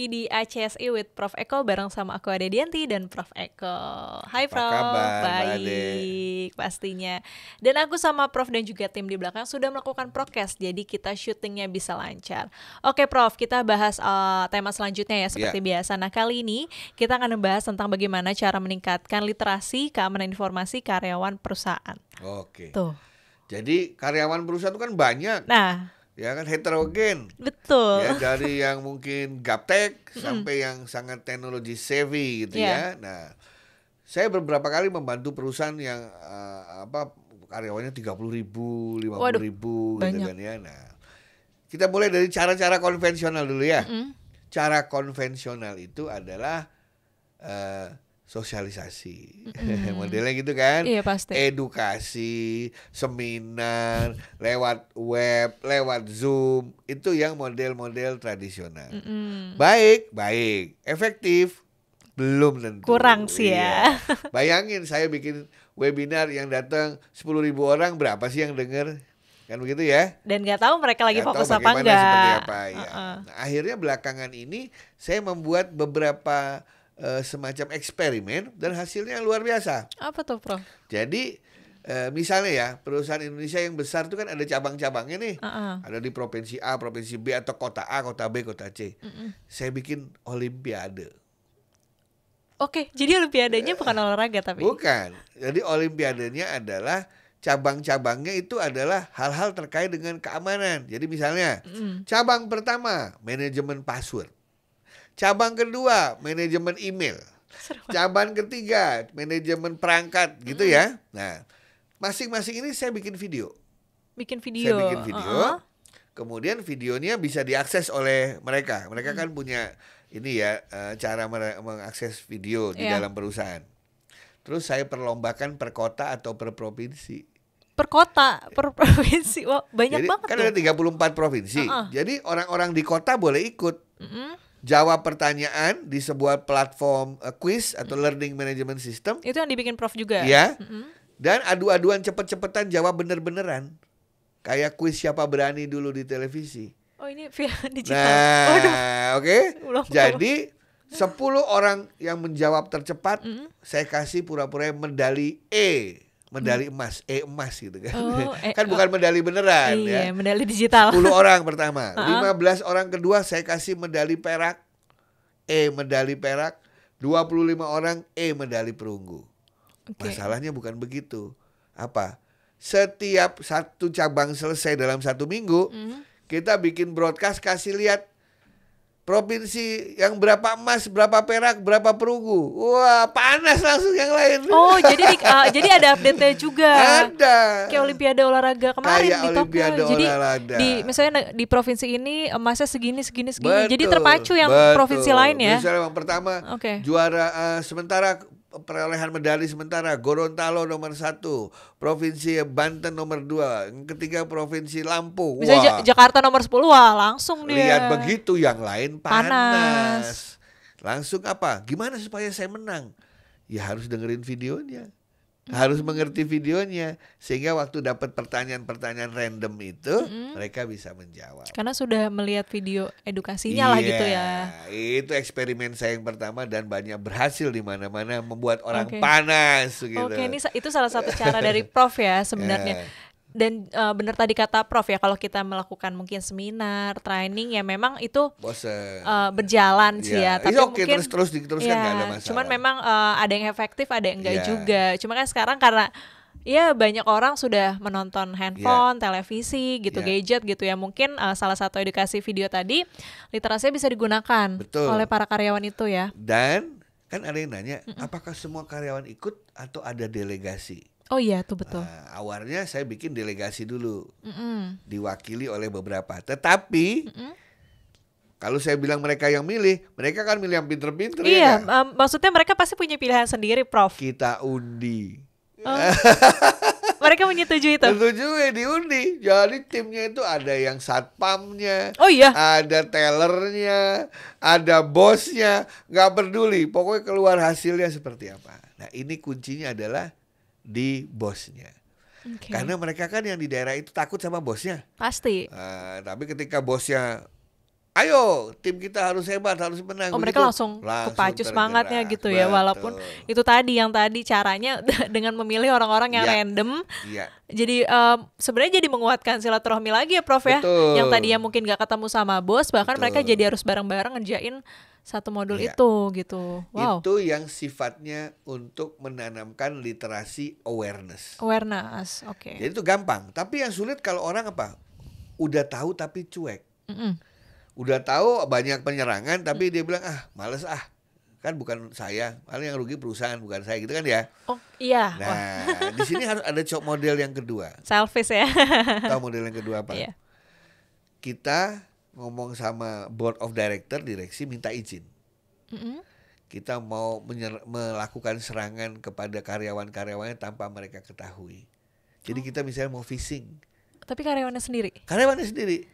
lagi di ACSI with Prof Eko bareng sama aku Ade Dianti dan Prof Eko. Hai Apa Prof. Kabar, Baik, pastinya. Dan aku sama Prof dan juga tim di belakang sudah melakukan prokes jadi kita syutingnya bisa lancar. Oke Prof, kita bahas uh, tema selanjutnya ya seperti yeah. biasa. Nah, kali ini kita akan membahas tentang bagaimana cara meningkatkan literasi keamanan informasi karyawan perusahaan. Oke. Tuh. Jadi karyawan perusahaan itu kan banyak. Nah, ya kan heterogen. Betul. Ya dari yang mungkin gaptek sampai yang sangat teknologi savvy gitu yeah. ya. Nah, saya beberapa kali membantu perusahaan yang uh, apa karyawannya tiga puluh ribu, lima puluh ribu gitu kan ya. Nah, kita mulai dari cara-cara konvensional dulu ya. Mm. Cara konvensional itu adalah uh, sosialisasi mm modelnya gitu kan iya, pasti. edukasi seminar lewat web lewat zoom itu yang model-model tradisional mm-hmm. baik baik efektif belum tentu kurang sih ya. iya. ya bayangin saya bikin webinar yang datang sepuluh ribu orang berapa sih yang dengar kan begitu ya dan nggak tahu mereka lagi gak fokus apa enggak apa, ya. uh-uh. nah, akhirnya belakangan ini saya membuat beberapa Eh, semacam eksperimen dan hasilnya luar biasa. Apa tuh, Prof? Jadi e, misalnya ya perusahaan Indonesia yang besar itu kan ada cabang-cabangnya nih uh uh ada di provinsi A provinsi B atau kota A kota B kota C uh uh saya bikin olimpiade oke jadi olimpiadanya uh, bukan olahraga tapi bukan jadi olimpiadanya adalah cabang-cabangnya itu adalah hal-hal terkait dengan keamanan jadi misalnya cabang pertama manajemen password Cabang kedua, manajemen email. Cabang ketiga, manajemen perangkat gitu ya. Nah, masing-masing ini saya bikin video. Bikin video. Saya bikin video. Uh -huh. Kemudian videonya bisa diakses oleh mereka. Mereka kan mm. punya ini ya eh, cara mengakses video di yeah. dalam perusahaan. Terus saya perlombakan per kota atau per provinsi. Per kota, per eh. provinsi. Wah, banyak Jadi, banget. Kan tuh. ada 34 provinsi. Uh -uh. Jadi orang-orang di kota boleh ikut. Uh -uh jawab pertanyaan di sebuah platform uh, quiz atau mm. learning management system. Itu yang dibikin prof juga. ya -hmm. Dan adu-aduan cepet-cepetan jawab bener-beneran. Kayak quiz siapa berani dulu di televisi. Oh ini via digital. Nah, oke. Okay. Jadi sepuluh orang yang menjawab tercepat, -hmm. saya kasih pura-pura medali E medali emas, eh emas gitu kan. Oh, eh, kan bukan medali beneran iya, ya. medali digital. 10 orang pertama, uh-huh. 15 orang kedua saya kasih medali perak. Eh medali perak, 25 orang eh medali perunggu. Okay. Masalahnya bukan begitu. Apa? Setiap satu cabang selesai dalam satu minggu, mm-hmm. kita bikin broadcast kasih lihat provinsi yang berapa emas, berapa perak, berapa perunggu. Wah, panas langsung yang lain. Oh, jadi uh, jadi ada update juga. Ada. Kayak olimpiade olahraga kemarin Kayak di olimpiade Tokyo. Jadi di misalnya di provinsi ini emasnya segini segini segini. Betul, jadi terpacu yang betul. provinsi lain ya. Misalnya yang pertama okay. juara uh, sementara perolehan medali sementara Gorontalo nomor satu, provinsi Banten nomor dua, yang ketiga provinsi Lampung. Bisa wah, Jakarta nomor sepuluh, wah langsung dia. Lihat begitu yang lain panas. panas. Langsung apa? Gimana supaya saya menang? Ya harus dengerin videonya harus mengerti videonya sehingga waktu dapat pertanyaan-pertanyaan random itu mm mereka bisa menjawab karena sudah melihat video edukasinya yeah, lah gitu iya, ya itu eksperimen saya yang pertama dan banyak berhasil di mana-mana membuat orang okay. panas gitu oke okay, ini itu salah satu cara dari prof ya sebenarnya yeah dan uh, eh, benar tadi kata Prof ya kalau kita melakukan mungkin seminar, training ya memang itu Uh, berjalan sih yeah. ya. Iya. Tapi okay, mungkin terus terus diteruskan yeah, ada masalah. Cuman memang uh, ada yang efektif, ada yang enggak yeah. juga. Cuma kan sekarang karena ya banyak orang sudah menonton handphone, yeah. televisi, gitu yeah. gadget gitu ya. Mungkin uh, salah satu edukasi video tadi literasi bisa digunakan Betul. oleh para karyawan itu ya. Dan kan ada yang nanya, mm -mm. apakah semua karyawan ikut atau ada delegasi? Oh iya, tuh betul. Uh, awalnya saya bikin delegasi dulu, mm -mm. diwakili oleh beberapa. Tetapi mm -mm. kalau saya bilang mereka yang milih, mereka kan milih yang pinter-pinter. Ya iya, ya maksudnya mereka pasti punya pilihan sendiri, Prof. Kita undi. Oh. mereka menyetujui itu. Menyetujui diundi. Jadi timnya itu ada yang satpamnya, oh iya, ada tellernya, ada bosnya, nggak peduli. Pokoknya keluar hasilnya seperti apa. Nah ini kuncinya adalah di bosnya. Okay. Karena mereka kan yang di daerah itu takut sama bosnya. Pasti. Uh, tapi ketika bosnya ayo tim kita harus hebat harus menang. Oh mereka langsung, langsung kepacu semangatnya gitu ya, Betul. ya walaupun itu tadi yang tadi caranya dengan memilih orang-orang yang ya. random. Ya. Jadi um, sebenarnya jadi menguatkan silaturahmi lagi ya Prof ya. yang tadi Yang mungkin gak ketemu sama bos bahkan Betul. mereka jadi harus bareng-bareng ngerjain satu modul ya. itu gitu. Wow. Itu yang sifatnya untuk menanamkan literasi awareness. Awareness, oke. Okay. Jadi itu gampang. Tapi yang sulit kalau orang apa? Udah tahu tapi cuek. Mm -mm udah tahu banyak penyerangan hmm. tapi dia bilang ah males ah kan bukan saya, paling yang rugi perusahaan bukan saya gitu kan ya. Oh iya. Nah oh. di sini harus ada cok model yang kedua. Selfish ya. Tahu model yang kedua apa? Iya. Kita ngomong sama board of director direksi minta izin. Mm -hmm. Kita mau melakukan serangan kepada karyawan-karyawannya tanpa mereka ketahui. Jadi oh. kita misalnya mau phishing. Tapi karyawannya sendiri. Karyawannya sendiri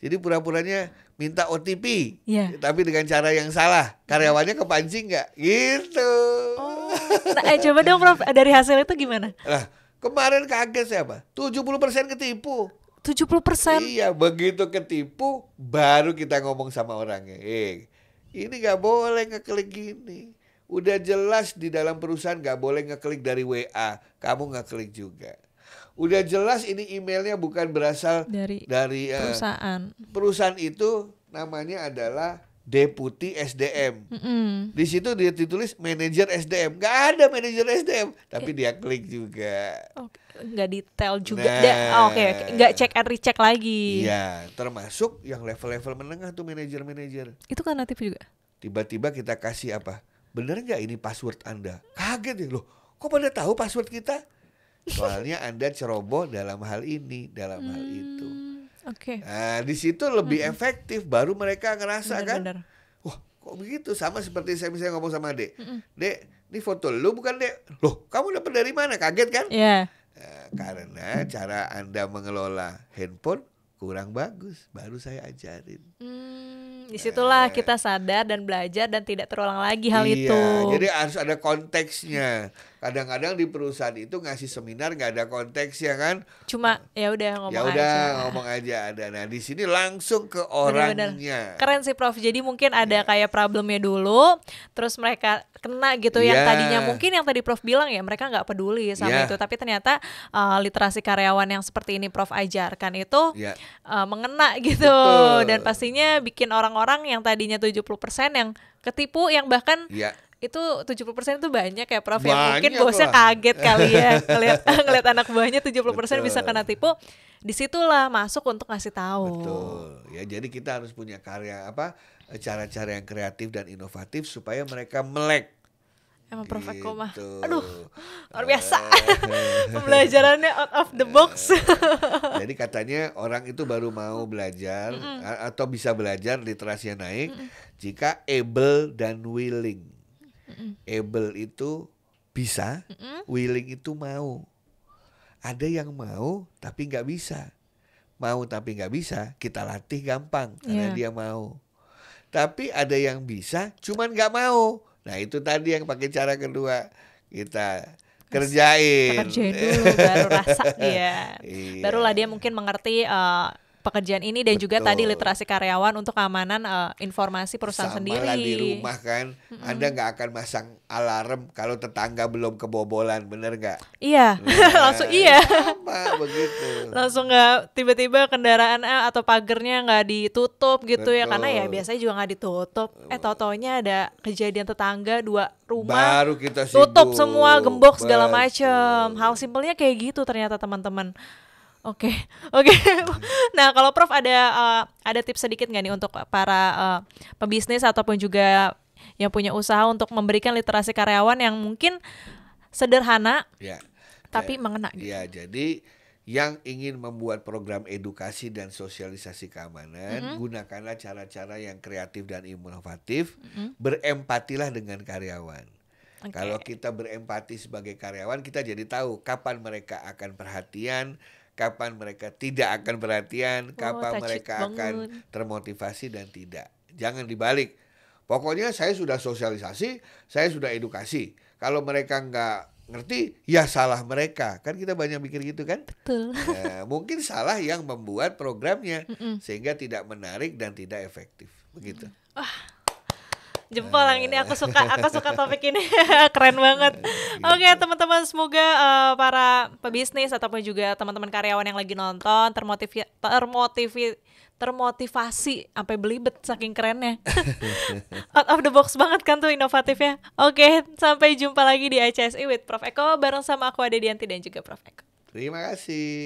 jadi pura-puranya minta OTP, ya. tapi dengan cara yang salah. Karyawannya kepancing nggak? Gitu. Oh. Nah, eh, coba dong Prof, dari hasil itu gimana? Nah, kemarin kaget siapa? 70% ketipu. 70%? Iya, begitu ketipu baru kita ngomong sama orangnya. Eh, ini nggak boleh ngeklik gini. Udah jelas di dalam perusahaan nggak boleh ngeklik dari WA. Kamu ngeklik juga udah jelas ini emailnya bukan berasal dari dari eh, perusahaan. Uh, perusahaan itu namanya adalah deputi SDM. Mm -hmm. Di situ dia ditulis manajer SDM. Gak ada manajer SDM, tapi dia klik juga. Okay. Gak detail juga. Nah, Oke, okay. gak cek and recheck lagi. Iya, termasuk yang level-level menengah tuh manajer-manajer. Itu kan natif juga. Tiba-tiba kita kasih apa? Bener gak ini password Anda? Kaget ya loh. Kok pada tahu password kita? Soalnya Anda ceroboh dalam hal ini, dalam hmm, hal itu. Oke. Okay. Nah, di situ lebih hmm. efektif baru mereka ngerasa bener, kan. Bener. Wah, kok begitu? Sama seperti saya misalnya ngomong sama Dek. Hmm. hmm. Dek, ini foto lu bukan Dek. Loh, kamu dapat dari mana? Kaget kan? Iya. Yeah. Nah, karena cara Anda mengelola handphone kurang bagus, baru saya ajarin. Hmm, disitulah nah, kita sadar dan belajar dan tidak terulang lagi hal iya, itu. Jadi harus ada konteksnya kadang-kadang di perusahaan itu ngasih seminar nggak ada konteks ya kan cuma ya udah ngomong ya udah ngomong aja ada nah di sini langsung ke orangnya Bener -bener. keren sih prof jadi mungkin ada ya. kayak problemnya dulu terus mereka kena gitu ya. yang iya. tadinya mungkin yang tadi prof bilang ya mereka nggak peduli sama ya. itu tapi ternyata uh, literasi karyawan yang seperti ini prof ajarkan itu ya. uh, mengena gitu Betul. dan pastinya bikin orang-orang yang tadinya 70% yang ketipu yang bahkan ya itu 70% itu banyak ya Prof banyak ya. Mungkin bosnya lah. kaget kali ya ngelihat ngelihat anak buahnya 70% Betul. bisa kena tipu. Disitulah masuk untuk ngasih tahu. Betul. Ya jadi kita harus punya karya apa cara-cara yang kreatif dan inovatif supaya mereka melek Emang gitu. Eko mah, gitu. Aduh, luar biasa. Pembelajarannya out of the box. Eh, jadi katanya orang itu baru mau belajar mm -mm. atau bisa belajar literasinya naik mm -mm. jika able dan willing. Mm-mm. Able itu bisa, Mm-mm. willing itu mau. Ada yang mau tapi nggak bisa. Mau tapi nggak bisa, kita latih gampang karena yeah. dia mau. Tapi ada yang bisa, cuman nggak mau. Nah itu tadi yang pakai cara kedua kita kerjain. kerjain dulu baru rasa dia. Iya. Barulah dia mungkin mengerti. Uh, pekerjaan ini dan Betul. juga tadi literasi karyawan untuk keamanan uh, informasi perusahaan Sama sendiri. Sama di rumah kan, mm-hmm. Anda nggak akan masang alarm kalau tetangga belum kebobolan, bener nggak? Iya, nah, langsung iya. Sama begitu. Langsung nggak tiba-tiba kendaraan eh, atau pagernya nggak ditutup gitu Betul. ya, karena ya biasanya juga nggak ditutup. Eh, totonya ada kejadian tetangga dua rumah baru kita tutup semua gembok segala macem. Hal simpelnya kayak gitu ternyata teman-teman. Oke, okay. oke. Okay. nah, kalau Prof ada uh, ada tips sedikit nggak nih untuk para uh, pebisnis ataupun juga yang punya usaha untuk memberikan literasi karyawan yang mungkin sederhana, ya, tapi ya, mengena. Gitu. Ya, jadi yang ingin membuat program edukasi dan sosialisasi keamanan, mm -hmm. gunakanlah cara-cara yang kreatif dan inovatif. Mm -hmm. Berempatilah dengan karyawan. Okay. Kalau kita berempati sebagai karyawan, kita jadi tahu kapan mereka akan perhatian, kapan mereka tidak akan perhatian, oh, kapan mereka bangun. akan termotivasi dan tidak. Jangan dibalik. Pokoknya saya sudah sosialisasi, saya sudah edukasi. Kalau mereka nggak ngerti ya salah mereka kan kita banyak mikir gitu kan betul nah, mungkin salah yang membuat programnya mm -mm. sehingga tidak menarik dan tidak efektif begitu mm. wah jempol yang ini aku suka aku suka topik ini keren banget oke okay, teman-teman semoga uh, para pebisnis ataupun juga teman-teman karyawan yang lagi nonton termotiv termotiv termotivasi sampai belibet saking kerennya out of the box banget kan tuh inovatifnya oke okay, sampai jumpa lagi di ICSI with Prof Eko bareng sama aku Ade Dianti dan juga Prof Eko terima kasih